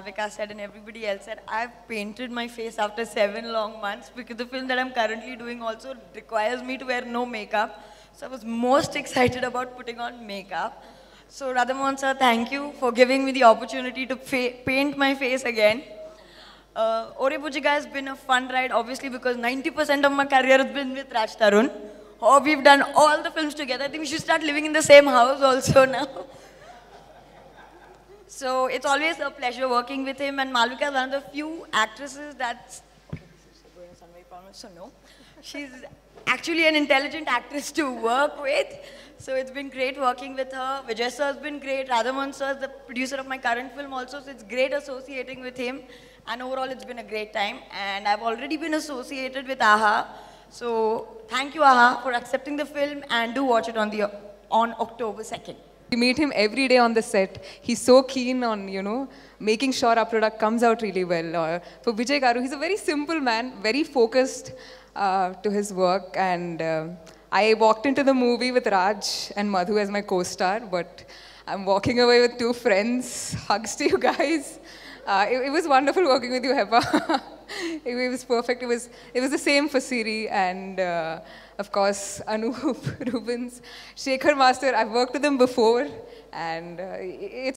Vika said and everybody else said, I've painted my face after seven long months because the film that I'm currently doing also requires me to wear no makeup. So I was most excited about putting on makeup. So Radhamohan sir, thank you for giving me the opportunity to paint my face again. Uh, Ore Bujiga has been a fun ride, obviously, because 90% of my career has been with Raj Tarun. Or oh, we've done all the films together. I think we should start living in the same house also now. So it's always a pleasure working with him and Malvika is one of the few actresses that's, okay, this is going somewhere promise, so no. She's actually an intelligent actress to work with. So it's been great working with her. Vijay sir has been great. Radhaman sir is the producer of my current film also, so it's great associating with him. And overall, it's been a great time. And I've already been associated with AHA. So thank you, AHA, for accepting the film and do watch it on, the, on October 2nd. We meet him every day on the set. He's so keen on, you know, making sure our product comes out really well. Uh, for Vijay Garu, he's a very simple man, very focused uh, to his work. And uh, I walked into the movie with Raj and Madhu as my co-star, but I'm walking away with two friends. Hugs to you guys. Uh, it, it, was wonderful working with you, Hepa. it, it, was perfect. It was, it was the same for Siri and, uh, of course, Anoop Rubens. Shekhar Master, I've worked with them before, and uh, it,